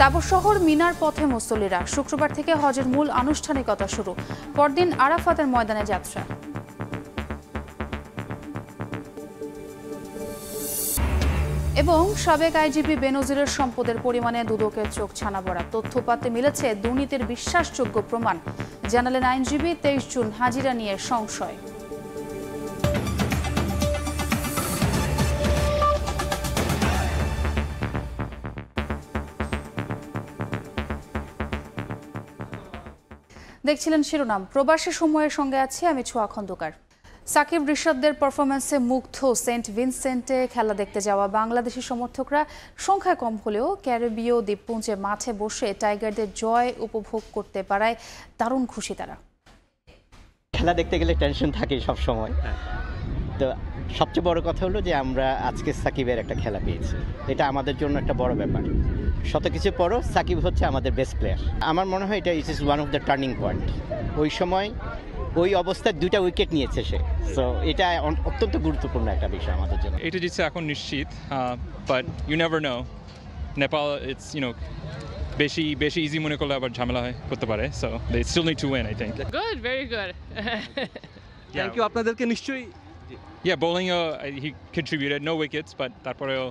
তাবর শহর মিনার পথে মুসল্লিরা শুক্রবার থেকে হজের মূল আনুষ্ঠানিকতা শুরু পরদিন আরাফাতের ময়দানে যাত্রা এবং সাবেক আইজিপি বেনজিরের সম্পদের পরিমাণে দুদকের চোখ ছানা বড়া তথ্যপাতে মিলেছে দুর্নীতির বিশ্বাসযোগ্য প্রমাণ জানালেন আইনজীবী তেইশ জুন হাজিরা নিয়ে সংশয় দেখছিলেন শিরোনাম প্রবাসী সময়ের সঙ্গে আছি আমি ছোয়া খন্দকার সাকিব ঋষভদের পারফরম্যান্সে মুগ্ধ সেন্ট ভিনসেন্টে খেলা দেখতে যাওয়া বাংলাদেশি সমর্থকরা সংখ্যায় কম হলেও ক্যারিবীয় দ্বীপপুঞ্জে মাঠে বসে টাইগারদের জয় উপভোগ করতে পারায় দারুণ খুশি তারা খেলা দেখতে গেলে টেনশন থাকে সবসময় হ্যাঁ। তো সবচেয়ে বড় কথা হলো যে আমরা আজকে সাকিবের একটা খেলা পেয়েছি এটা আমাদের জন্য একটা বড় ব্যাপার শত কিছু পরও সাকিব হচ্ছে আমাদের বেস্ট প্লেয়ার আমার মনে হয় এটা it is one of the turning point ওই সময় ওই অবস্থায় দুইটা উইকেট নিয়েছে সে সো এটা অত্যন্ত গুরুত্বপূর্ণ একটা বিষয় আমাদের জন্য এটা জিতছে এখন নিশ্চিত but you never know Nepal it's you know বেশি বেশি ইজি মনে করলে আবার ঝামেলা হয় করতে পারে so they still need to win I think good very good thank you আপনাদেরকে নিশ্চয়ই yeah bowling he contributed no wickets but তারপরেও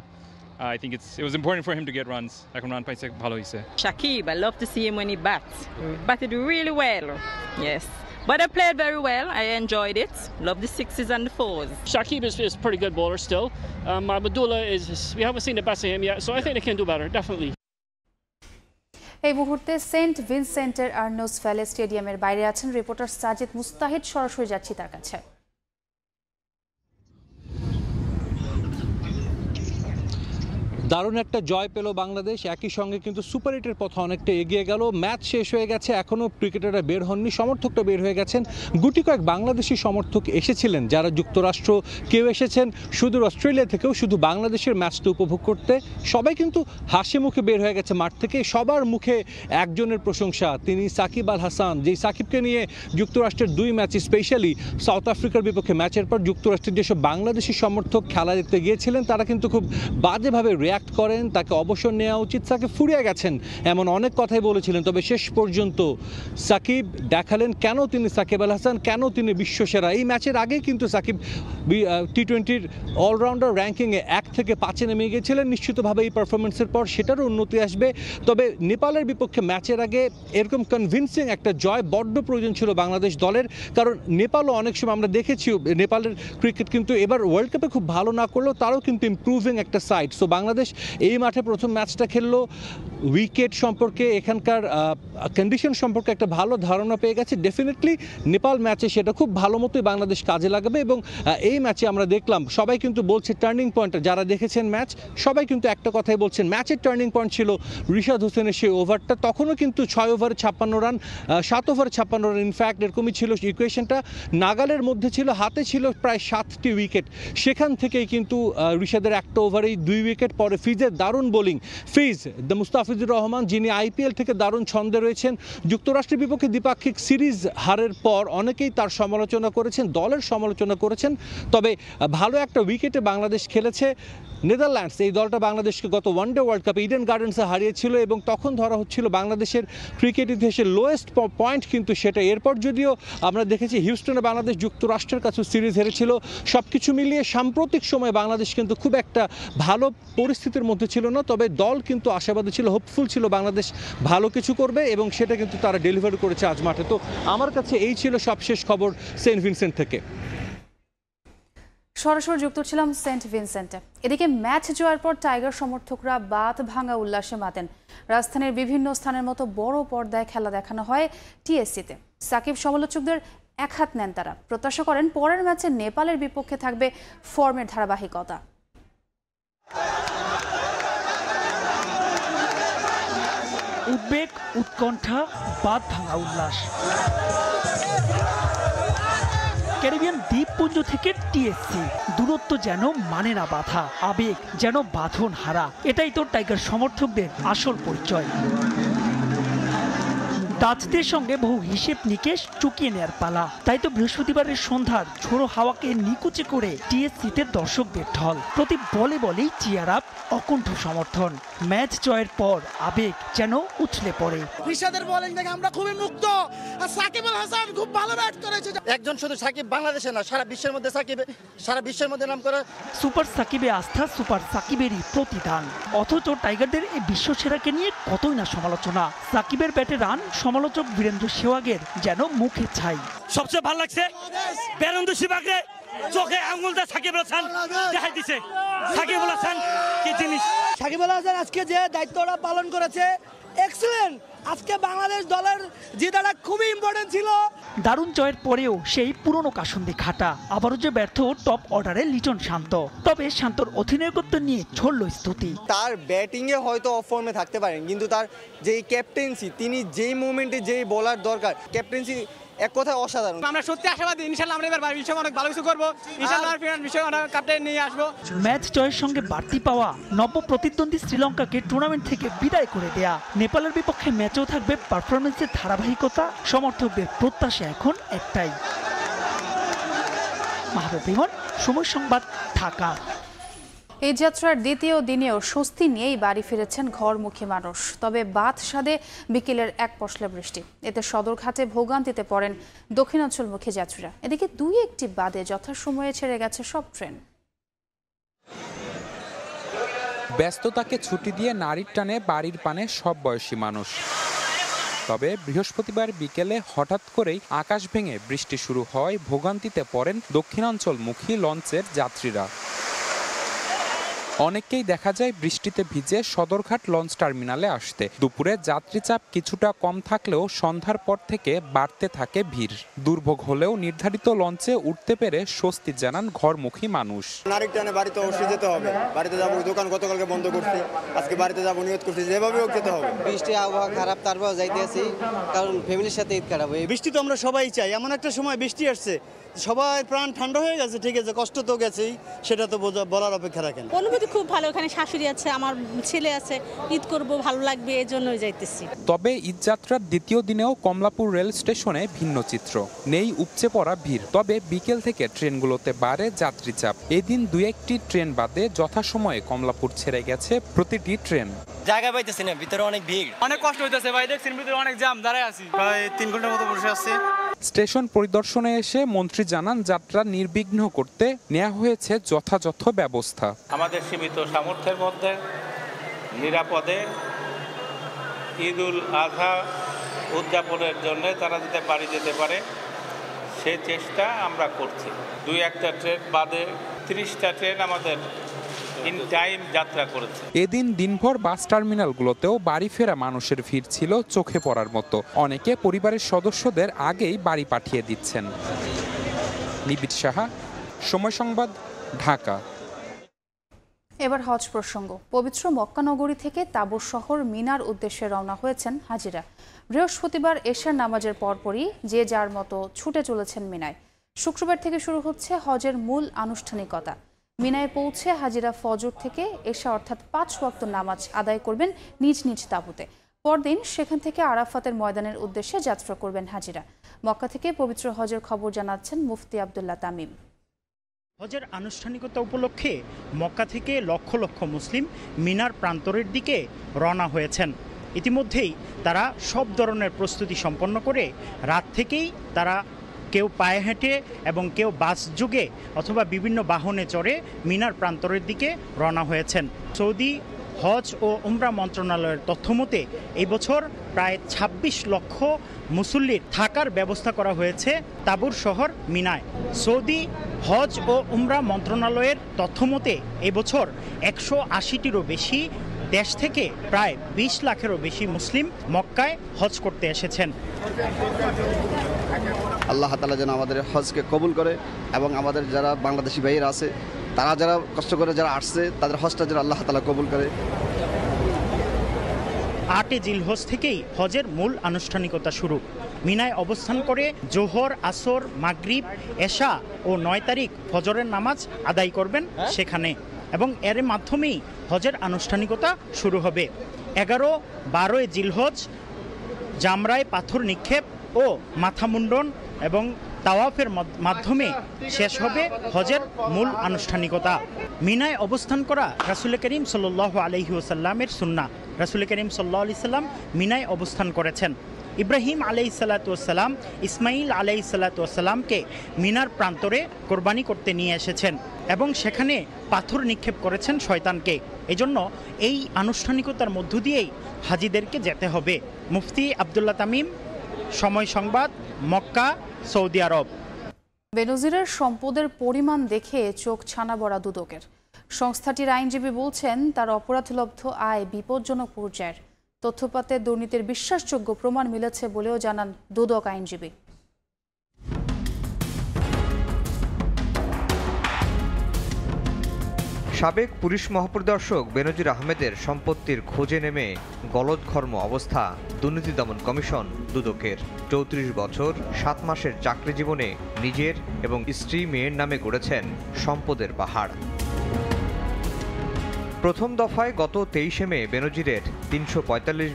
Uh, I think it's, it was important for him to get runs, like on run by Paulo Isse. Shakib, I love to see him when he bats. Mm. Batted really well, yes. But I played very well. I enjoyed it. Love the sixes and the fours. Shakib is, is a pretty good bowler still. Um, Abdullah is, we haven't seen the best of him yet, so I think they can do better, definitely. এই মুহূর্তে Saint ভিনসেন্টের Arnos ফ্যালে স্টেডিয়ামের বাইরে আছেন reporter Sajid মুস্তাহিদ সরাসরি যাচ্ছি তার কাছে দারুণ একটা জয় পেল বাংলাদেশ একই সঙ্গে কিন্তু সুপার এইটের পথে অনেকটা এগিয়ে গেল ম্যাচ শেষ হয়ে গেছে এখনও ক্রিকেটাররা বের হননি সমর্থকটা বের হয়ে গেছেন গুটি কয়েক বাংলাদেশি সমর্থক এসেছিলেন যারা যুক্তরাষ্ট্র কেউ এসেছেন শুধু অস্ট্রেলিয়া থেকেও শুধু বাংলাদেশের ম্যাচটা উপভোগ করতে সবাই কিন্তু হাসি মুখে বের হয়ে গেছে মাঠ থেকে সবার মুখে একজনের প্রশংসা তিনি সাকিব আল হাসান যেই সাকিবকে নিয়ে যুক্তরাষ্ট্রের দুই ম্যাচ স্পেশালি সাউথ আফ্রিকার বিপক্ষে ম্যাচের পর যুক্তরাষ্ট্রের যেসব বাংলাদেশি সমর্থক খেলা দেখতে গিয়েছিলেন তারা কিন্তু খুব বাজেভাবে রিয়াক্ট অ্যাক্ট করেন তাকে অবসর নেওয়া উচিত সাকিব ফুরিয়ে গেছেন এমন অনেক কথাই বলেছিলেন তবে শেষ পর্যন্ত সাকিব দেখালেন কেন তিনি সাকিব আল হাসান কেন তিনি বিশ্বসেরা এই ম্যাচের আগেই কিন্তু সাকিব টি টোয়েন্টির অলরাউন্ডার র্যাঙ্কিংয়ে এক থেকে পাঁচে নেমে গিয়েছিলেন নিশ্চিতভাবে এই পারফরমেন্সের পর সেটারও উন্নতি আসবে তবে নেপালের বিপক্ষে ম্যাচের আগে এরকম কনভিনসিং একটা জয় বড্ড প্রয়োজন ছিল বাংলাদেশ দলের কারণ নেপালও অনেক সময় আমরা দেখেছি নেপালের ক্রিকেট কিন্তু এবার ওয়ার্ল্ড কাপে খুব ভালো না করলেও তারও কিন্তু ইম্প্রুভিং একটা সাইড সো বাংলাদেশ বাংলাদেশ এই মাঠে প্রথম ম্যাচটা খেললো উইকেট সম্পর্কে এখানকার কন্ডিশন সম্পর্কে একটা ভালো ধারণা পেয়ে গেছে ডেফিনেটলি নেপাল ম্যাচে সেটা খুব ভালো মতোই বাংলাদেশ কাজে লাগাবে এবং এই ম্যাচে আমরা দেখলাম সবাই কিন্তু বলছে টার্নিং পয়েন্ট যারা দেখেছেন ম্যাচ সবাই কিন্তু একটা কথাই বলছেন ম্যাচের টার্নিং পয়েন্ট ছিল ঋষাদ হোসেনের সেই ওভারটা তখনও কিন্তু ছয় ওভারে ছাপ্পান্ন রান সাত ওভারে ছাপ্পান্ন রান ইনফ্যাক্ট এরকমই ছিল ইকুয়েশনটা নাগালের মধ্যে ছিল হাতে ছিল প্রায় সাতটি উইকেট সেখান থেকেই কিন্তু ঋষাদের একটা ওভারেই দুই উইকেট পরে ফিজের দারুণ বোলিং ফিজ দ্য মুস্তাফিজুর রহমান যিনি আইপিএল থেকে দারুণ ছন্দে রয়েছেন যুক্তরাষ্ট্রের বিপক্ষে দ্বিপাক্ষিক সিরিজ হারের পর অনেকেই তার সমালোচনা করেছেন দলের সমালোচনা করেছেন তবে ভালো একটা উইকেটে বাংলাদেশ খেলেছে নেদারল্যান্ডস এই দলটা বাংলাদেশকে গত ওয়ানডে ওয়ার্ল্ড কাপে ইডেন গার্ডেন্সে হারিয়েছিল এবং তখন ধরা হচ্ছিল বাংলাদেশের ক্রিকেট ইতিহাসের লোয়েস্ট পয়েন্ট কিন্তু সেটা এরপর যদিও আমরা দেখেছি হিউস্টনে বাংলাদেশ যুক্তরাষ্ট্রের কাছে সিরিজ হেরেছিল সব কিছু মিলিয়ে সাম্প্রতিক সময়ে বাংলাদেশ কিন্তু খুব একটা ভালো পরিস্থিতির মধ্যে ছিল না তবে দল কিন্তু আশাবাদী ছিল হোপফুল ছিল বাংলাদেশ ভালো কিছু করবে এবং সেটা কিন্তু তারা ডেলিভার করেছে আজ মাঠে তো আমার কাছে এই ছিল সবশেষ খবর সেন্ট ভিনসেন্ট থেকে সরাসরি যুক্ত ছিলাম সেন্ট ভিনসেন্টে এদিকে ম্যাচ জয়ের পর টাইগার সমর্থকরা বাত ভাঙা উল্লাসে মাতেন রাজধানীর বিভিন্ন স্থানের মতো বড় পর্দায় খেলা দেখানো হয় টিএসসিতে সাকিব সমালোচকদের এক হাত নেন তারা প্রত্যাশা করেন পরের ম্যাচে নেপালের বিপক্ষে থাকবে ফর্মের ধারাবাহিকতা উদ্বেগ উৎকণ্ঠা বাদ ভাঙা উল্লাস ক্যারিবিয়ান দ্বীপপুঞ্জ থেকে টিএসসি দূরত্ব যেন মানে না বাধা আবেগ যেন বাঁধন হারা এটাই তোর টাইগার সমর্থকদের আসল পরিচয় তাজদের সঙ্গে বহু হিসেব নিকেশ চুকিয়ে নেয়ার পালা তাই তো বৃহস্পতিবারের সন্ধ্যার ঝোড়ো হাওয়াকে নিকুচে করে টিএসসিতে দর্শকদের ঢল প্রতি বলে বলেই চিয়ার আপ অকণ্ঠ সমর্থন ম্যাচ জয়ের পর আবেগ যেন উছলে পড়ে ঋষাদের বলেন দেখে আমরা খুবই মুক্ত আর সাকিব আল হাসান খুব ভালো ব্যাট করেছে একজন শুধু সাকিব বাংলাদেশে না সারা বিশ্বের মধ্যে সাকিব সারা বিশ্বের মধ্যে নাম করে সুপার সাকিবে আস্থা সুপার সাকিবেরই প্রতিদান অথচ টাইগারদের এই বিশ্ব বিশ্বসেরাকে নিয়ে কতই না সমালোচনা সাকিবের ব্যাটে রান সমালোচক বীরেন্দ্র সেওয়াগের যেন মুখে ছাই সবচেয়ে ভালো লাগছে বীরেন্দ্র সেওয়াগের চোখে আঙুল দিয়ে সাকিব হাসান দেখাই দিছে সাকিব হাসান কি জিনিস সাকিব হাসান আজকে যে দায়িত্বটা পালন করেছে এক্সেলেন্ট আজকে বাংলাদেশ দলের জেতাটা খুবই ইম্পর্টেন্ট ছিল দারুণ জয়ের পরেও সেই পুরনো কাসন্দি খাটা আবারও যে ব্যর্থ টপ অর্ডারে লিটন শান্ত তবে শান্তর অধিনায়কত্ব নিয়ে ছড়ল স্তুতি তার ব্যাটিংয়ে হয়তো অফ ফর্মে থাকতে পারেন কিন্তু তার যেই ক্যাপ্টেন্সি তিনি যেই মুভমেন্টে যেই বলার দরকার ক্যাপ্টেন্সি এক কথায় অসাধারণ আমরা সত্যি আশাবাদী ইনশাআল্লাহ আমরা এবার বিষয়ে অনেক ভালো কিছু করব ইনশাআল্লাহ ফিনাল বিষয়ে অনেক কাপটে নিয়ে আসব ম্যাচ জয়ের সঙ্গে বাড়তি পাওয়া নব প্রতিদ্বন্দ্বী শ্রীলঙ্কাকে টুর্নামেন্ট থেকে বিদায় করে দেয়া নেপালের বিপক্ষে ম্যাচেও থাকবে পারফরম্যান্সের ধারাবাহিকতা সমর্থকদের প্রত্যাশা এখন একটাই মাহবুব সময় সংবাদ ঢাকা এই যাত্রার দ্বিতীয় দিনেও স্বস্তি নিয়েই বাড়ি ফিরেছেন ঘরমুখী মানুষ তবে বাদ সাদে বিকেলের এক পশলা বৃষ্টি এতে সদরঘাটে ভোগান্তিতে পড়েন দক্ষিণাঞ্চলমুখী যাত্রীরা এদিকে দুই একটি বাদে যথাসময়ে ছেড়ে গেছে সব ট্রেন ব্যস্ততাকে ছুটি দিয়ে নারীর টানে বাড়ির পানে সব বয়সী মানুষ তবে বৃহস্পতিবার বিকেলে হঠাৎ করেই আকাশ ভেঙে বৃষ্টি শুরু হয় ভোগান্তিতে পড়েন দক্ষিণাঞ্চলমুখী লঞ্চের যাত্রীরা অনেককেই দেখা যায় বৃষ্টিতে ভিজে সদরঘাট লঞ্চ টার্মিনালে আসতে দুপুরে যাত্রীচাপ কিছুটা কম থাকলেও সন্ধ্যার পর থেকে বাড়তে থাকে ভিড় দুর্ভোগ হলেও নির্ধারিত লঞ্চে উঠতে পেরে স্বস্তি জানান ঘরমুখী মানুষ নারিক টানে বাড়িতে অবশ্যই যেতে হবে বাড়িতে যাবো দোকান গতকালকে বন্ধ করছি আজকে বাড়িতে যাবো নিয়ত করছি যেভাবে হোক যেতে হবে বৃষ্টি আবহাওয়া খারাপ তারপর যাইতে আছি কারণ ফ্যামিলির সাথে ঈদ খারাপ হয়ে বৃষ্টি তো আমরা সবাই চাই এমন একটা সময় বৃষ্টি আসছে সবাই প্রাণ ঠান্ডা হয়ে গেছে ঠিক আছে কষ্ট তো গেছেই সেটা তো বলার অপেক্ষা রাখেন অনুভূতি খুব ভালো ওখানে শাশুড়ি আছে আমার ছেলে আছে ঈদ করব ভালো লাগবে এই জন্যই যাইতেছি তবে যাত্রার দ্বিতীয় দিনেও কমলাপুর রেল স্টেশনে ভিন্ন চিত্র নেই উপচে পড়া ভিড় তবে বিকেল থেকে ট্রেনগুলোতে বাড়ে যাত্রী চাপ এদিন দু একটি ট্রেন বাদে যথাসময়ে কমলাপুর ছেড়ে গেছে প্রতিটি ট্রেন জায়গা পাইতেছি না ভিতরে অনেক ভিড় অনেক কষ্ট হইতেছে ভাই দেখছেন ভিতরে অনেক জাম দাঁড়ায় আছি প্রায় তিন ঘন্টার মতো বসে আছি স্টেশন পরিদর্শনে এসে মন্ত্রী জানান যাত্রা নির্বিঘ্ন করতে নেওয়া হয়েছে যথাযথ ব্যবস্থা আমাদের সীমিত সামর্থ্যের মধ্যে নিরাপদে ঈদ উল আজহা উদযাপনের জন্য তারা যেতে বাড়ি যেতে পারে সে চেষ্টা আমরা করছি দুই একটা ট্রেন বাদে ত্রিশটা ট্রেন আমাদের ইন টাইম যাত্রা করেছে এদিন দিনভর বাস টার্মিনালগুলোতেও বাড়ি ফেরা মানুষের ভিড় ছিল চোখে পড়ার মতো অনেকে পরিবারের সদস্যদের আগেই বাড়ি পাঠিয়ে দিচ্ছেন নিবিড় সাহা সময় সংবাদ ঢাকা এবার হজ প্রসঙ্গ পবিত্র মক্কানগরী থেকে তাবুর শহর মিনার উদ্দেশ্যে রওনা হয়েছেন হাজিরা বৃহস্পতিবার এশার নামাজের পরপরই যে যার মতো ছুটে চলেছেন মিনায় শুক্রবার থেকে শুরু হচ্ছে হজের মূল আনুষ্ঠানিকতা মিনায় পৌঁছে হাজিরা ফজর থেকে এশা অর্থাৎ পাঁচ ওয়াক্ত নামাজ আদায় করবেন নিজ নিজ তাবুতে পরদিন সেখান থেকে আরাফাতের ময়দানের উদ্দেশ্যে যাত্রা করবেন হাজিরা মক্কা থেকে পবিত্র হজের খবর জানাচ্ছেন মুফতি আবদুল্লাহ তামিম হজের আনুষ্ঠানিকতা উপলক্ষে মক্কা থেকে লক্ষ লক্ষ মুসলিম মিনার প্রান্তরের দিকে রওনা হয়েছেন ইতিমধ্যেই তারা সব ধরনের প্রস্তুতি সম্পন্ন করে রাত থেকেই তারা কেউ পায়ে হেঁটে এবং কেউ বাস যুগে অথবা বিভিন্ন বাহনে চড়ে মিনার প্রান্তরের দিকে রওনা হয়েছেন সৌদি হজ ও উমরা মন্ত্রণালয়ের তথ্যমতে এই বছর প্রায় ২৬ লক্ষ মুসল্লির থাকার ব্যবস্থা করা হয়েছে তাবুর শহর মিনায় সৌদি হজ ও উমরা মন্ত্রণালয়ের তথ্যমতে বছর একশো আশিটিরও বেশি দেশ থেকে প্রায় ২০ লাখেরও বেশি মুসলিম মক্কায় হজ করতে এসেছেন আল্লাহ তালা যেন আমাদের হজকে কবুল করে এবং আমাদের যারা বাংলাদেশি ভাইয়েরা আছে তারা যারা কষ্ট করে যারা আসছে তাদের হজটা যারা আল্লাহ তালা কবুল করে আটে জিলহজ থেকেই হজের মূল আনুষ্ঠানিকতা শুরু মিনায় অবস্থান করে জোহর আসর মাগরিব এশা ও নয় তারিখ ফজরের নামাজ আদায় করবেন হ্যাঁ। সেখানে এবং এর মাধ্যমেই হজের আনুষ্ঠানিকতা শুরু হবে এগারো বারোয় জিলহজ জামরায় পাথর নিক্ষেপ ও মাথামুন্ডন এবং তাওয়াফের মাধ্যমে শেষ হবে হজের মূল আনুষ্ঠানিকতা মিনায় অবস্থান করা রাসুল করিম সাল্লাহ আলহি ওসাল্লামের সুন্না রাসুল করিম সাল্লাহ আলি সাল্লাম মিনায় অবস্থান করেছেন ইব্রাহিম আলাই সাল্লাতাম ইসমাইল আলাই সাল্লাতামকে মিনার প্রান্তরে কোরবানি করতে নিয়ে এসেছেন এবং সেখানে পাথর নিক্ষেপ করেছেন শয়তানকে এজন্য এই আনুষ্ঠানিকতার মধ্য দিয়েই হাজিদেরকে যেতে হবে মুফতি আবদুল্লা তামিম সময় সংবাদ মক্কা সৌদি আরব বেনজিরের সম্পদের পরিমাণ দেখে চোখ ছানা বড়া দুদকের সংস্থাটির আইনজীবী বলছেন তার অপরাধলব্ধ আয় বিপজ্জনক পর্যায়ের তথ্যপাতে দুর্নীতির বিশ্বাসযোগ্য প্রমাণ মিলেছে বলেও জানান দুদক আইনজীবী সাবেক পুলিশ মহাপরিদর্শক বেনজির আহমেদের সম্পত্তির খোঁজে নেমে ঘর্ম অবস্থা দুর্নীতি দমন কমিশন দুদকের চৌত্রিশ বছর সাত মাসের চাকরি জীবনে নিজের এবং স্ত্রী মেয়ের নামে গড়েছেন সম্পদের পাহাড় প্রথম দফায় গত তেইশে মে বেনজিরের তিনশো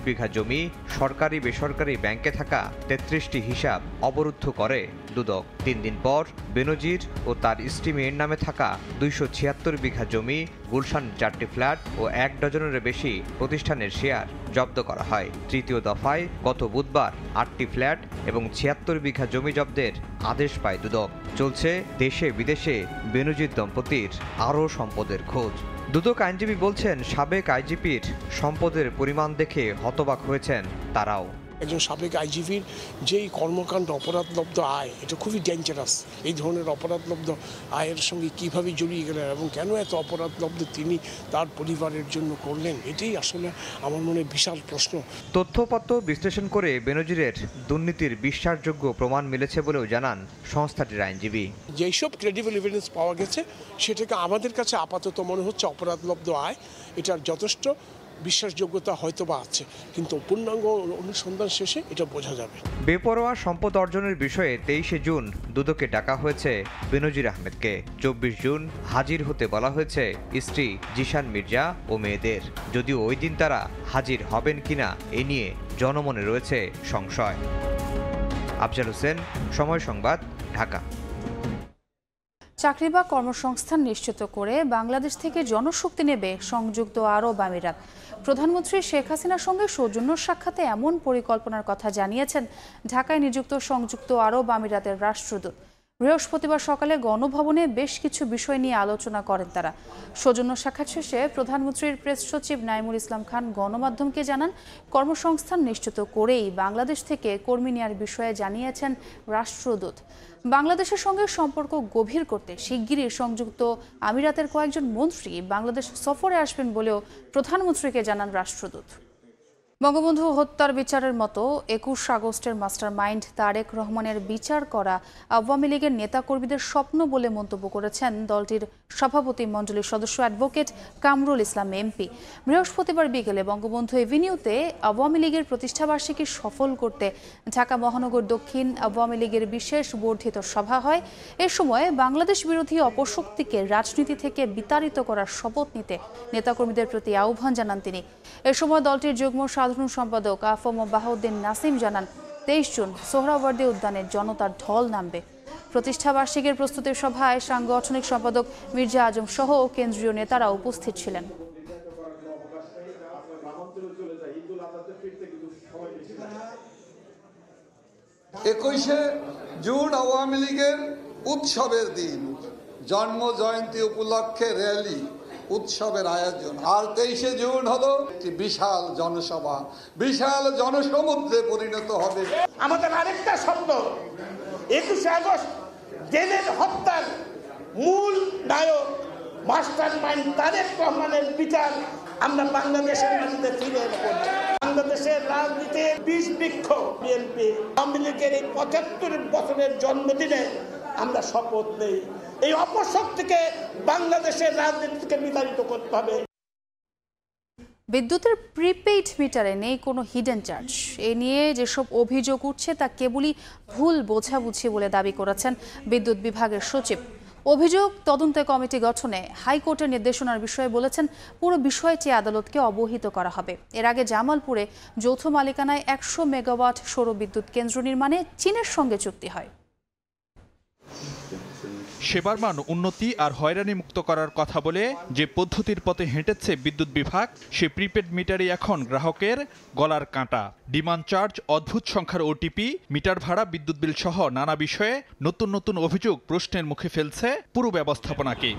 বিঘা জমি সরকারি বেসরকারি ব্যাংকে থাকা তেত্রিশটি হিসাব অবরুদ্ধ করে দুদক তিন দিন পর বেনজির ও তার স্ত্রী মেয়ের নামে থাকা দুইশো ছিয়াত্তর বিঘা জমি গুলশান চারটি ফ্ল্যাট ও এক ডজনের বেশি প্রতিষ্ঠানের শেয়ার জব্দ করা হয় তৃতীয় দফায় গত বুধবার আটটি ফ্ল্যাট এবং ছিয়াত্তর বিঘা জমি জব্দের আদেশ পায় দুদক চলছে দেশে বিদেশে বেনজির দম্পতির আরও সম্পদের খোঁজ দুদক আইনজীবী বলছেন সাবেক আইজিপির সম্পদের পরিমাণ দেখে হতবাক হয়েছেন তারাও একজন সাবেক আইজিপির যেই কর্মকাণ্ড অপরাধলব্ধ আয় এটা খুবই ডেঞ্জারাস এই ধরনের অপরাধলব্ধ আয়ের সঙ্গে কিভাবে জড়িয়ে গেলেন এবং কেন এত অপরাধলব্ধ তিনি তার পরিবারের জন্য করলেন এটাই আসলে আমার মনে বিশাল প্রশ্ন তথ্যপত্র বিশ্লেষণ করে বেনজিরের দুর্নীতির বিশ্বাসযোগ্য প্রমাণ মিলেছে বলেও জানান সংস্থাটির আইনজীবী যেসব ক্রেডিবল ইভিডেন্স পাওয়া গেছে সেটাকে আমাদের কাছে আপাতত মনে হচ্ছে অপরাধলব্ধ আয় এটার যথেষ্ট বিশ্বাসযোগ্যতা হয়তো বা আছে কিন্তু পূর্ণাঙ্গ অনুসন্ধান শেষে এটা বোঝা যাবে বেপরোয়া সম্পদ অর্জনের বিষয়ে তেইশে জুন দুদকে ডাকা হয়েছে বিনজির আহমেদকে চব্বিশ জুন হাজির হতে বলা হয়েছে স্ত্রী জিশান মির্জা ও মেয়েদের যদিও ওই দিন তারা হাজির হবেন কিনা এ নিয়ে জনমনে রয়েছে সংশয় আফজাল হোসেন সময় সংবাদ ঢাকা চাকরি বা কর্মসংস্থান নিশ্চিত করে বাংলাদেশ থেকে জনশক্তি নেবে সংযুক্ত আরব আমিরাত প্রধানমন্ত্রী শেখ হাসিনার সঙ্গে সৌজন্য সাক্ষাতে এমন পরিকল্পনার কথা জানিয়েছেন ঢাকায় নিযুক্ত সংযুক্ত আরব আমিরাতের রাষ্ট্রদূত বৃহস্পতিবার সকালে গণভবনে বেশ কিছু বিষয় নিয়ে আলোচনা করেন তারা সৌজন্য সাক্ষাৎ শেষে প্রধানমন্ত্রীর প্রেস সচিব নাইমুল ইসলাম খান গণমাধ্যমকে জানান কর্মসংস্থান নিশ্চিত করেই বাংলাদেশ থেকে কর্মী নেয়ার বিষয়ে জানিয়েছেন রাষ্ট্রদূত বাংলাদেশের সঙ্গে সম্পর্ক গভীর করতে শিগগিরই সংযুক্ত আমিরাতের কয়েকজন মন্ত্রী বাংলাদেশ সফরে আসবেন বলেও প্রধানমন্ত্রীকে জানান রাষ্ট্রদূত বঙ্গবন্ধু হত্যার বিচারের মতো একুশ আগস্টের মাস্টার মাইন্ড তারেক রহমানের বিচার করা আওয়ামী লীগের নেতাকর্মীদের স্বপ্ন বলে মন্তব্য করেছেন দলটির সভাপতি মণ্ডলীর সদস্য অ্যাডভোকেট কামরুল ইসলাম এমপি বৃহস্পতিবার বিকেলে বঙ্গবন্ধু এভিনিউতে আওয়ামী লীগের প্রতিষ্ঠাবার্ষিকী সফল করতে ঢাকা মহানগর দক্ষিণ আওয়ামী লীগের বিশেষ বর্ধিত সভা হয় এ সময় বাংলাদেশ বিরোধী অপশক্তিকে রাজনীতি থেকে বিতাড়িত করার শপথ নিতে নেতাকর্মীদের প্রতি আহ্বান জানান তিনি এ সময় দলটির যুগ্ম সাধারণ সম্পাদক আফম বাহাউদ্দিন নাসিম জানান তেইশ জুন সোহরাওয়ার্দী উদ্যানের জনতার ঢল নামবে প্রতিষ্ঠাবার্ষিকীর প্রস্তুতির সভায় সাংগঠনিক সম্পাদক মির্জা আজম সহ কেন্দ্রীয় নেতারা উপস্থিত ছিলেন একুশে জুন আওয়ামী লীগের উৎসবের দিন জন্ম জয়ন্তী উপলক্ষে র্যালি উৎসবের আয়োজন আর তেইশে জুন হলো একটি বিশাল জনসভা বিশাল জনসমুদ্রে পরিণত হবে আমাদের আরেকটা স্বপ্ন একুশে আগস্ট জেলের হত্যার মূল নায়ক মাস্টার মাইন্ড তারেক রহমানের বিচার আমরা বাংলাদেশের মাটিতে ফিরে বাংলাদেশের রাজনীতির বিষ বৃক্ষ বিএনপি আওয়ামী লীগের এই পঁচাত্তর বছরের জন্মদিনে আমরা শপথ নেই এই অপশক্তিকে বাংলাদেশের রাজনীতিকে বিতাড়িত করতে হবে বিদ্যুতের প্রিপেইড মিটারে নেই কোনো হিডেন চার্জ এ নিয়ে যেসব অভিযোগ উঠছে তা কেবলই ভুল বোঝাবুঝি বলে দাবি করেছেন বিদ্যুৎ বিভাগের সচিব অভিযোগ তদন্ত কমিটি গঠনে হাইকোর্টের নির্দেশনার বিষয়ে বলেছেন পুরো বিষয়টি আদালতকে অবহিত করা হবে এর আগে জামালপুরে যৌথ মালিকানায় একশো মেগাওয়াট সৌর বিদ্যুৎ কেন্দ্র নির্মাণে চীনের সঙ্গে চুক্তি হয় সেবার মান উন্নতি আর হয়রানি মুক্ত করার কথা বলে যে পদ্ধতির পথে হেঁটেছে বিদ্যুৎ বিভাগ সে প্রিপেড মিটারই এখন গ্রাহকের গলার কাঁটা ডিমান্ড চার্জ অদ্ভুত সংখ্যার ওটিপি মিটার ভাড়া বিদ্যুৎ বিল সহ নানা বিষয়ে নতুন নতুন অভিযোগ প্রশ্নের মুখে ফেলছে পুরো ব্যবস্থাপনাকে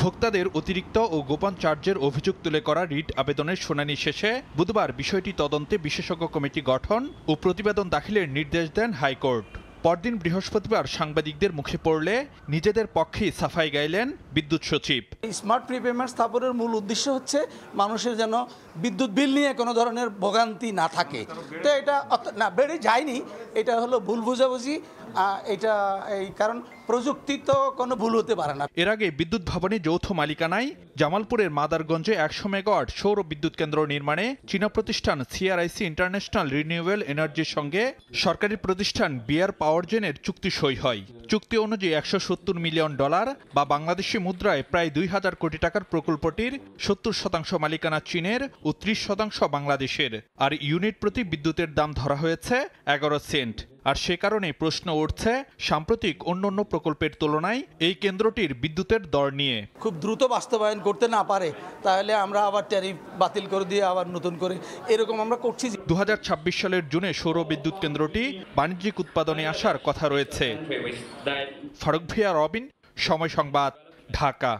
ভোক্তাদের অতিরিক্ত ও গোপন চার্জের অভিযোগ তুলে করা রিট আবেদনের শুনানি শেষে বুধবার বিষয়টি তদন্তে বিশেষজ্ঞ কমিটি গঠন ও প্রতিবেদন দাখিলের নির্দেশ দেন হাইকোর্ট পরদিন বৃহস্পতিবার সাংবাদিকদের মুখে পড়লে নিজেদের পক্ষেই সাফাই গাইলেন বিদ্যুৎ সচিব স্মার্ট প্রিপেমেন্ট স্থাপনের মূল উদ্দেশ্য হচ্ছে মানুষের যেন বিদ্যুৎ বিল নিয়ে কোনো ধরনের ভোগান্তি না থাকে তো এটা না বেড়ে যায়নি এটা হলো ভুল বুঝাবুঝি এটা এই কারণ প্রযুক্তি তো কোনো ভুল হতে পারে না এর আগে বিদ্যুৎ ভবনে যৌথ মালিকানায় জামালপুরের মাদারগঞ্জে একশো মেগাওয়াট সৌর বিদ্যুৎ কেন্দ্র নির্মাণে চীনা প্রতিষ্ঠান সিআরআইসি ইন্টারন্যাশনাল রিনিউয়েবল এনার্জির সঙ্গে সরকারি প্রতিষ্ঠান পাওয়ার পাওয়ারজেনের চুক্তি সই হয় চুক্তি অনুযায়ী একশো সত্তর মিলিয়ন ডলার বা বাংলাদেশি মুদ্রায় প্রায় দুই হাজার কোটি টাকার প্রকল্পটির সত্তর শতাংশ মালিকানা চীনের ও ত্রিশ শতাংশ বাংলাদেশের আর ইউনিট প্রতি বিদ্যুতের দাম ধরা হয়েছে এগারো সেন্ট আর সে কারণে প্রশ্ন উঠছে সাম্প্রতিক অন্য অন্য প্রকল্পের তুলনায় এই কেন্দ্রটির বিদ্যুতের দর নিয়ে খুব দ্রুত বাস্তবায়ন করতে না পারে তাহলে আমরা আবার ট্যারিফ বাতিল করে দিয়ে আবার নতুন করে এরকম আমরা করছি দু সালের জুনে সৌর বিদ্যুৎ কেন্দ্রটি বাণিজ্যিক উৎপাদনে আসার কথা রয়েছে ফারুক ভিয়া রবিন সময় সংবাদ ঢাকা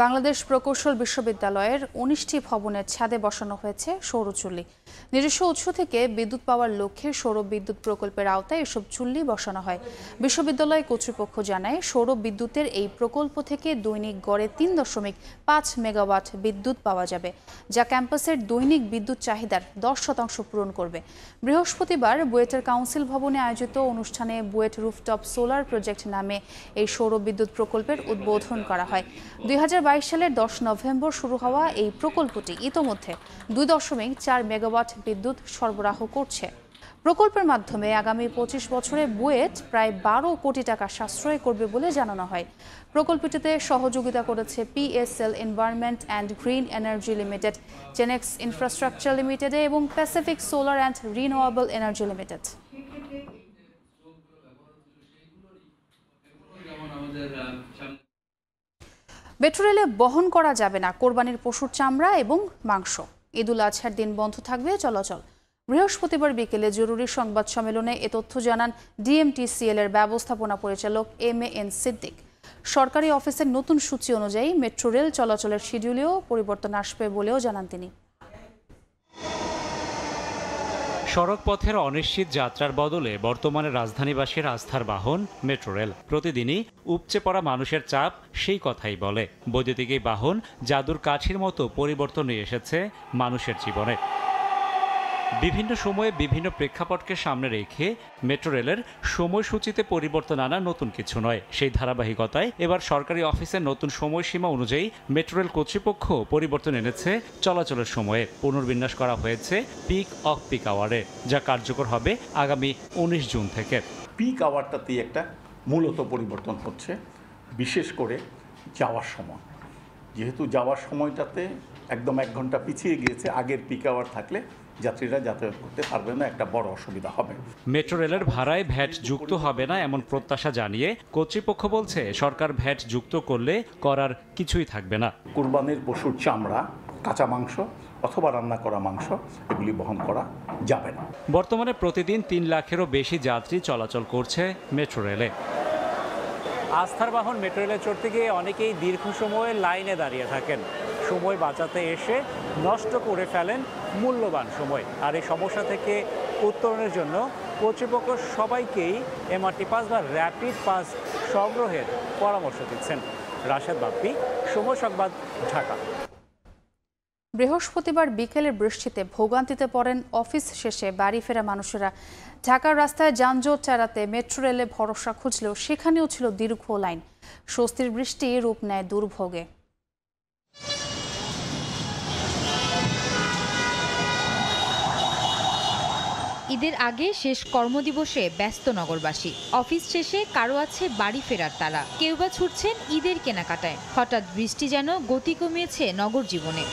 বাংলাদেশ প্রকৌশল বিশ্ববিদ্যালয়ের উনিশটি ভবনের ছাদে বসানো হয়েছে সৌরচুল্লি নিজস্ব উৎস থেকে বিদ্যুৎ পাওয়ার লক্ষ্যে সৌর বিদ্যুৎ প্রকল্পের আওতায় এসব চুল্লি বসানো হয় বিশ্ববিদ্যালয় কর্তৃপক্ষ জানায় সৌর বিদ্যুতের এই প্রকল্প থেকে দৈনিক গড়ে তিন দশমিক পাঁচ মেগাওয়াট বিদ্যুৎ পাওয়া যাবে যা ক্যাম্পাসের দৈনিক বিদ্যুৎ চাহিদার দশ শতাংশ পূরণ করবে বৃহস্পতিবার বুয়েটের কাউন্সিল ভবনে আয়োজিত অনুষ্ঠানে বুয়েট রুফটপ সোলার প্রজেক্ট নামে এই সৌর বিদ্যুৎ প্রকল্পের উদ্বোধন করা হয় দুই সালের দশ নভেম্বর শুরু হওয়া এই প্রকল্পটি ইতোমধ্যে দুই দশমিক চার মেগাওয়াট বিদ্যুৎ সরবরাহ করছে প্রকল্পের মাধ্যমে আগামী পঁচিশ বছরে বুয়েট প্রায় বারো কোটি টাকা সাশ্রয় করবে বলে জানানো হয় প্রকল্পটিতে সহযোগিতা করেছে PSL environment and green energy limited Genex infrastructure limited এবং Pacific solar and renewable energy limited আমাদের বেট্রোরেলে বহন করা যাবে না কোরবানির পশুর চামড়া এবং মাংস ঈদুল আজহার দিন বন্ধ থাকবে চলাচল বৃহস্পতিবার বিকেলে জরুরি সংবাদ সম্মেলনে এ তথ্য জানান ডিএমটিসিএল এর ব্যবস্থাপনা পরিচালক এম এ এন সিদ্দিক সরকারি অফিসের নতুন সূচি অনুযায়ী মেট্রো রেল চলাচলের শিডিউলেও পরিবর্তন আসবে বলেও জানান তিনি সড়ক পথের অনিশ্চিত যাত্রার বদলে বর্তমানে রাজধানীবাসীর আস্থার বাহন মেট্রো রেল প্রতিদিনই উপচে পড়া মানুষের চাপ সেই কথাই বলে বৈদ্যুতিক এই বাহন জাদুর কাঠির মতো পরিবর্তন নিয়ে এসেছে মানুষের জীবনে বিভিন্ন সময়ে বিভিন্ন প্রেক্ষাপটকে সামনে রেখে মেট্রো রেলের সময়সূচিতে পরিবর্তন আনা নতুন কিছু নয় সেই ধারাবাহিকতায় এবার সরকারি অফিসের নতুন সময়সীমা অনুযায়ী মেট্রো রেল কর্তৃপক্ষ পরিবর্তন এনেছে চলাচলের সময়ে পুনর্বিন্যাস করা হয়েছে পিক অফ পিক আওয়ারে যা কার্যকর হবে আগামী উনিশ জুন থেকে পিক আওয়ারটাতেই একটা মূলত পরিবর্তন হচ্ছে বিশেষ করে যাওয়ার সময় যেহেতু যাওয়ার সময়টাতে একদম এক ঘন্টা পিছিয়ে গিয়েছে আগের পিক আওয়ার থাকলে যাত্রীরা যাতায়াত করতে পারবে না একটা বড় অসুবিধা হবে মেট্রো রেলের ভাড়ায় ভ্যাট যুক্ত হবে না এমন প্রত্যাশা জানিয়ে কর্তৃপক্ষ বলছে সরকার ভ্যাট যুক্ত করলে করার কিছুই থাকবে না কুরবানির পশুর চামড়া কাঁচা মাংস অথবা রান্না করা মাংস এগুলি বহন করা যাবে না বর্তমানে প্রতিদিন তিন লাখেরও বেশি যাত্রী চলাচল করছে মেট্রো রেলে আস্থার বাহন মেট্রো রেলে চড়তে গিয়ে অনেকেই দীর্ঘ সময় লাইনে দাঁড়িয়ে থাকেন সময় বাঁচাতে এসে নষ্ট করে ফেলেন মূল্যবান সময় আর এই সমস্যা থেকে উত্তরণের জন্য কর্তৃপক্ষ সবাইকেই এমআরটি পাস বা র্যাপিড পাস সংগ্রহের পরামর্শ দিচ্ছেন রাশেদ বাপ্পি সময় সংবাদ ঢাকা বৃহস্পতিবার বিকেলে বৃষ্টিতে ভোগান্তিতে পড়েন অফিস শেষে বাড়ি ফেরা মানুষেরা ঢাকার রাস্তায় যানজট চালাতে মেট্রো রেলে ভরসা খুঁজলেও সেখানেও ছিল দীর্ঘ লাইন স্বস্তির বৃষ্টি রূপ নেয় দুর্ভোগে ঈদের আগে শেষ কর্মদিবসে ব্যস্ত নগরবাসী অফিস শেষে কারো আছে বাড়ি ফেরার তারা কেউ বা ছুটছেন ঈদের কেনাকাটায় হঠাৎ বৃষ্টি যেন গতি কমিয়েছে নগর জীবনে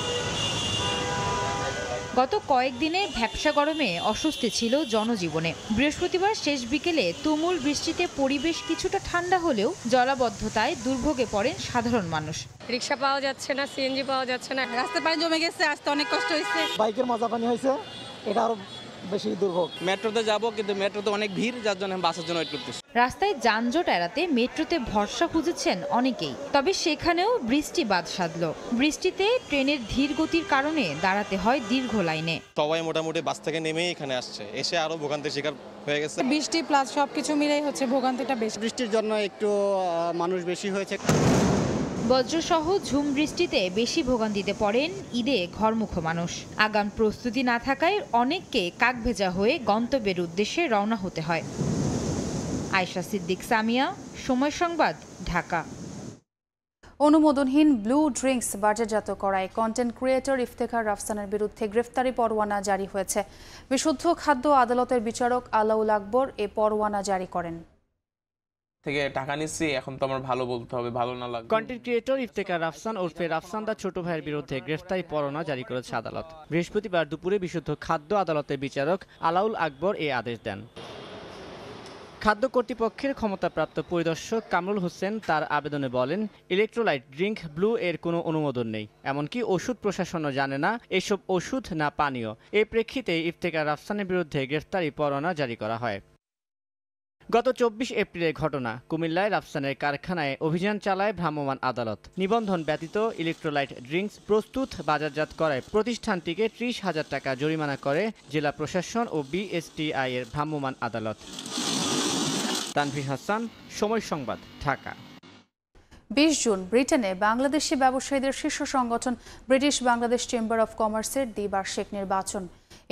গত কয়েকদিনে ভ্যাপসা গরমে অস্বস্তি ছিল জনজীবনে বৃহস্পতিবার শেষ বিকেলে তুমুল বৃষ্টিতে পরিবেশ কিছুটা ঠান্ডা হলেও জলাবদ্ধতায় দুর্ভোগে পড়েন সাধারণ মানুষ রিক্সা পাওয়া যাচ্ছে না সিএনজি পাওয়া যাচ্ছে না রাস্তা পানি জমে গেছে আসতে অনেক কষ্ট হয়েছে বাইকের মজা পানি হয়েছে এটা আরো বেশি দুর্ভোগ মেট্রোতে যাব কিন্তু মেট্রোতে অনেক ভিড় যার জন্য বাসের জন্য ওয়েট করতেছি রাস্তায় যানজট এড়াতে মেট্রোতে ভরসা খুঁজেছেন অনেকেই তবে সেখানেও বৃষ্টি বাদ সাধল বৃষ্টিতে ট্রেনের ধীর গতির কারণে দাঁড়াতে হয় দীর্ঘ লাইনে সবাই মোটামুটি বাস থেকে নেমে এখানে আসছে এসে আরো ভোগান্তির শিকার হয়ে গেছে বৃষ্টি প্লাস সবকিছু মিলেই হচ্ছে ভোগান্তিটা বেশি বৃষ্টির জন্য একটু মানুষ বেশি হয়েছে বজ্রসহ ঝুম বৃষ্টিতে বেশি ভোগান্তিতে পড়েন ঈদে ঘরমুখ মানুষ আগাম প্রস্তুতি না থাকায় অনেককে কাকভেজা হয়ে গন্তব্যের উদ্দেশ্যে রওনা হতে হয় আয়শা সিদ্দিক সামিয়া সময় সংবাদ ঢাকা অনুমোদনহীন ব্লু ড্রিঙ্কস বাজারজাত করায় কন্টেন্ট ক্রিয়েটর ইফতেখার রাফসানের বিরুদ্ধে গ্রেফতারি পরোয়ানা জারি হয়েছে বিশুদ্ধ খাদ্য আদালতের বিচারক আলাউল আকবর এ পরোয়ানা জারি করেন থেকে টাকা নিচ্ছি এখন তো আমার ভালো বলতে হবে ভালো না লাগবে কন্টেন্ট ক্রিয়েটর ইফতেকার রাফসান ওরফে রাফসান দা ছোট ভাইয়ের বিরুদ্ধে গ্রেফতারি পরোয়ানা জারি করেছে আদালত বৃহস্পতিবার দুপুরে বিশুদ্ধ খাদ্য আদালতের বিচারক আলাউল আকবর এ আদেশ দেন খাদ্য কর্তৃপক্ষের ক্ষমতাপ্রাপ্ত পরিদর্শক কামরুল হোসেন তার আবেদনে বলেন ইলেকট্রোলাইট ড্রিঙ্ক ব্লু এর কোনো অনুমোদন নেই এমনকি ওষুধ প্রশাসনও জানে না এসব ওষুধ না পানীয় এই প্রেক্ষিতে ইফতেকার রাফসানের বিরুদ্ধে গ্রেফতারি পরোয়ানা জারি করা হয় গত চব্বিশ এপ্রিলের ঘটনা কুমিল্লায় রাফসানের কারখানায় অভিযান চালায় ভ্রাম্যমাণ আদালত নিবন্ধন ব্যতীত ইলেকট্রোলাইট ড্রিঙ্কস প্রস্তুত বাজারজাত করায় প্রতিষ্ঠানটিকে ত্রিশ হাজার টাকা জরিমানা করে জেলা প্রশাসন ও বিএসটিআই এর ভ্রাম্যমাণ আদালত তানভীর হাসান সময় সংবাদ ঢাকা বিশ জুন ব্রিটেনে বাংলাদেশি ব্যবসায়ীদের শীর্ষ সংগঠন ব্রিটিশ বাংলাদেশ চেম্বার অব কমার্সের দ্বিবার্ষিক নির্বাচন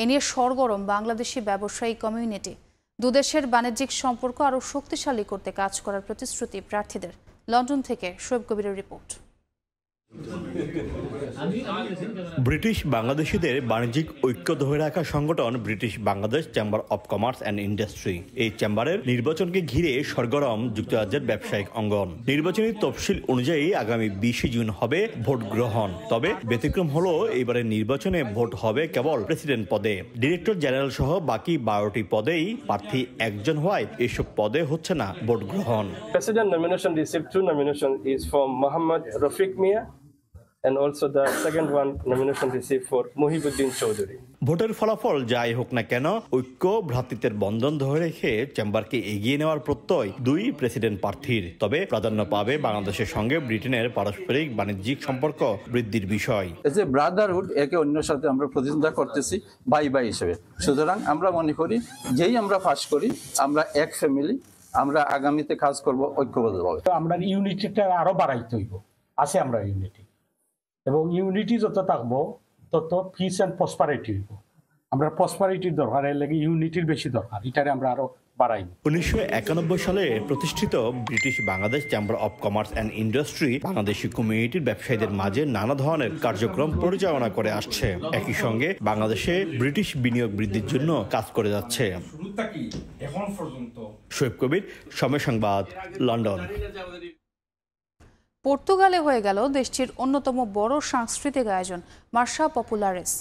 এ নিয়ে সরগরম বাংলাদেশি ব্যবসায়ী কমিউনিটি দুদেশের বাণিজ্যিক সম্পর্ক আরও শক্তিশালী করতে কাজ করার প্রতিশ্রুতি প্রার্থীদের লন্ডন থেকে শোয়েব কবিরের রিপোর্ট ব্রিটিশ বাংলাদেশিদের বাণিজ্যিক ঐক্য ধরে রাখা সংগঠন British Bangladesh chamber of commerce and industry এই চেম্বারের নির্বাচনকে ঘিরে সরগরম যুক্তরাজ্যের ব্যবসায়িক অঙ্গন নির্বাচনী তফসিল অনুযায়ী আগামী বিশে জুন হবে ভোট গ্রহণ তবে ব্যতিক্রম হলো এবারে নির্বাচনে ভোট হবে কেবল প্রেসিডেন্ট পদে ডিরেক্টর জেনারেল সহ বাকি বারোটি পদেই প্রার্থী একজন হওয়ায় এসব পদে হচ্ছে না ভোট গ্রহণ president nomination receive to nomination is from Mohammad Rafiq Mia ভোটের ফলাফল যাই হোক না কেন ঐক্য ভ্রাতৃত্বের বন্ধন ধরে রেখে চেম্বারকে এগিয়ে নেওয়ার প্রত্যয় দুই প্রেসিডেন্ট প্রার্থীর তবে প্রাধান্য পাবে বাংলাদেশের সঙ্গে ব্রিটেনের পারস্পরিক বাণিজ্যিক সম্পর্ক বৃদ্ধির বিষয় যে ব্রাদারহুড একে অন্যের সাথে আমরা প্রতিদ্বন্দ্বিতা করতেছি বাই বাই হিসেবে সুতরাং আমরা মনে করি যেই আমরা পাস করি আমরা এক ফ্যামিলি আমরা আগামীতে কাজ করব ঐক্যবদ্ধভাবে আমরা ইউনিটিটা আরো বাড়াইতে হইব আছে আমরা ইউনিটি এবং ইউনিটি যত থাকবো তত পিস অ্যান্ড প্রসপারিটি হইব আমরা প্রসপারিটির দরকার এর লাগে ইউনিটির বেশি দরকার এটারে আমরা আরো বাড়াই উনিশশো সালে প্রতিষ্ঠিত British Bangladesh chamber of commerce and industry Bangladeshi কমিউনিটির ব্যবসায়ীদের মাঝে নানা ধরনের কার্যক্রম পরিচালনা করে আসছে একই সঙ্গে বাংলাদেশে ব্রিটিশ বিনিয়োগ বৃদ্ধির জন্য কাজ করে যাচ্ছে এখন পর্যন্ত শৈব কবির সময় সংবাদ লন্ডন পর্তুগালে হয়ে গেল দেশটির অন্যতম বড় সাংস্কৃতিক আয়োজন মার্শা পপুলারেস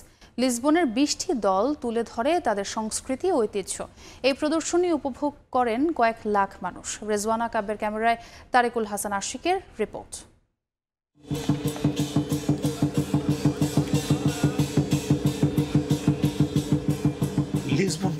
লিসবনের বিশটি দল তুলে ধরে তাদের সংস্কৃতি ঐতিহ্য এই প্রদর্শনী উপভোগ করেন কয়েক লাখ মানুষ রেজওয়ানা কাব্যের ক্যামেরায় তারেকুল হাসান আশিকের রিপোর্ট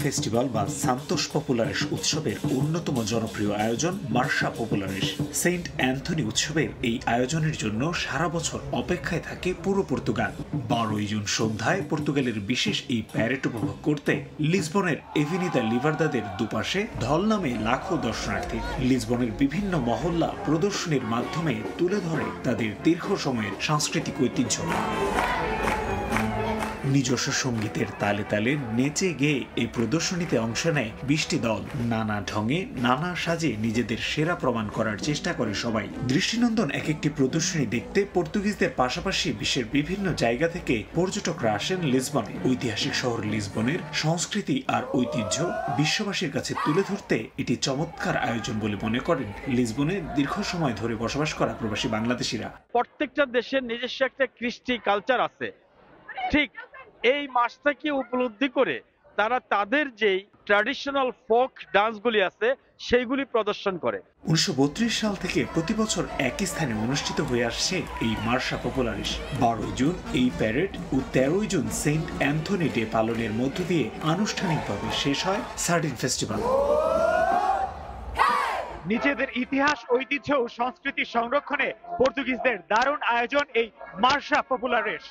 ফেস্টিভ্যাল বা সান্তোষ পপুলারেস উৎসবের অন্যতম জনপ্রিয় আয়োজন মার্শা পপুলারেস সেন্ট অ্যান্থনি উৎসবের এই আয়োজনের জন্য সারা বছর অপেক্ষায় থাকে পুরো পর্তুগাল বারোই জুন সন্ধ্যায় পর্তুগালের বিশেষ এই প্যারেড উপভোগ করতে লিসবনের এভিনিদা লিভারদাদের দুপাশে ঢল নামে লাখো দর্শনার্থী লিসবনের বিভিন্ন মহল্লা প্রদর্শনীর মাধ্যমে তুলে ধরে তাদের দীর্ঘ সময়ের সাংস্কৃতিক ঐতিহ্য নিজস্ব সঙ্গীতের তালে তালে নেচে গেয়ে এই প্রদর্শনীতে অংশ নেয় বৃষ্টি দল নানা ঢঙে নানা সাজে নিজেদের সেরা প্রমাণ করার চেষ্টা করে সবাই দৃষ্টিনন্দন এক একটি প্রদর্শনী দেখতে পর্তুগিজদের পাশাপাশি বিশ্বের বিভিন্ন জায়গা থেকে পর্যটকরা আসেন লিসবনে ঐতিহাসিক শহর লিসবনের সংস্কৃতি আর ঐতিহ্য বিশ্ববাসীর কাছে তুলে ধরতে এটি চমৎকার আয়োজন বলে মনে করেন লিসবনে দীর্ঘ সময় ধরে বসবাস করা প্রবাসী বাংলাদেশিরা প্রত্যেকটা দেশের নিজস্ব একটা কৃষ্টি কালচার আছে ঠিক এই মাসটাকে উপলব্ধি করে তারা তাদের যেই ট্র্যাডিশনাল ফোক ডান্সগুলি আছে সেইগুলি প্রদর্শন করে উনিশশো সাল থেকে প্রতি বছর একই স্থানে অনুষ্ঠিত হয়ে আসছে এই মার্শা পপুলারিস বারোই জুন এই প্যারেড ও তেরোই জুন সেন্ট অ্যান্থনি ডে পালনের মধ্য দিয়ে আনুষ্ঠানিকভাবে শেষ হয় সার্ডিন ফেস্টিভ্যাল নিজেদের ইতিহাস ঐতিহ্য ও সংস্কৃতি সংরক্ষণে পর্তুগিজদের দারুণ আয়োজন এই মার্শা পপুলারেশ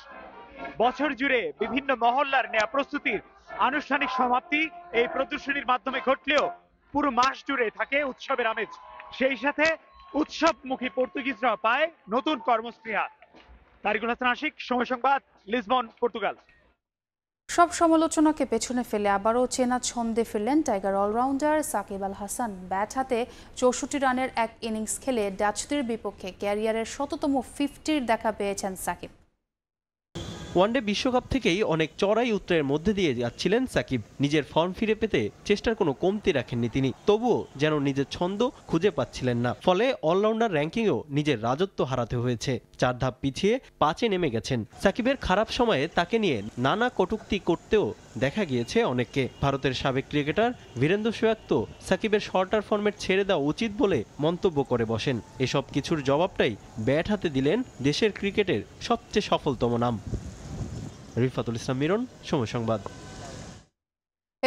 বছর জুড়ে বিভিন্ন মহল্লার নেয়া প্রস্তুতির আনুষ্ঠানিক সমাপ্তি এই প্রদর্শনীর মাধ্যমে ঘটলেও পুরো মাস জুড়ে থাকে উৎসবের আমেজ সেই সাথে উৎসবমুখী পর্তুগিজরা পায় নতুন কর্মস্পৃহা তারিকুল হাসান আশিক সময় সংবাদ লিসবন পর্তুগাল সব সমালোচনাকে পেছনে ফেলে আবারও চেনা ছন্দে ফিরলেন tiger allrounder Shakib Al Hasan bat হাতে চৌষট্টি রানের এক ইনিংস খেলে ডাচদের বিপক্ষে ক্যারিয়ারের শততম ফিফটির দেখা পেয়েছেন সাকিব ওয়ানডে বিশ্বকাপ থেকেই অনেক চড়াই উত্তরের মধ্যে দিয়ে যাচ্ছিলেন সাকিব নিজের ফর্ম ফিরে পেতে চেষ্টার কোনো কমতি রাখেননি তিনি তবুও যেন নিজের ছন্দ খুঁজে পাচ্ছিলেন না ফলে অলরাউন্ডার র্যাঙ্কিংয়েও নিজের রাজত্ব হারাতে হয়েছে চার ধাপ পিছিয়ে পাঁচে নেমে গেছেন সাকিবের খারাপ সময়ে তাকে নিয়ে নানা কটুক্তি করতেও দেখা গিয়েছে অনেককে ভারতের সাবেক ক্রিকেটার বীরেন্দ্র সোয়াক তো সাকিবের শর্টার ফর্মেট ছেড়ে দেওয়া উচিত বলে মন্তব্য করে বসেন এসব কিছুর জবাবটাই ব্যাট হাতে দিলেন দেশের ক্রিকেটের সবচেয়ে সফলতম নাম রিফাতুল ইসলাম মিরন সময় সংবাদ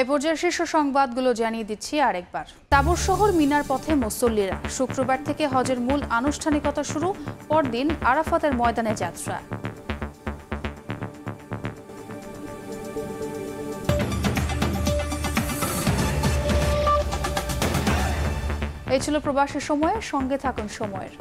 এ পর্যায়ের শীর্ষ সংবাদগুলো জানিয়ে দিচ্ছি আরেকবার তাবর শহর মিনার পথে মুসল্লিরা শুক্রবার থেকে হজের মূল আনুষ্ঠানিকতা শুরু পরদিন আরাফাতের ময়দানে যাত্রা এই ছিল প্রবাসী সময়ে সঙ্গে থাকুন সময়ের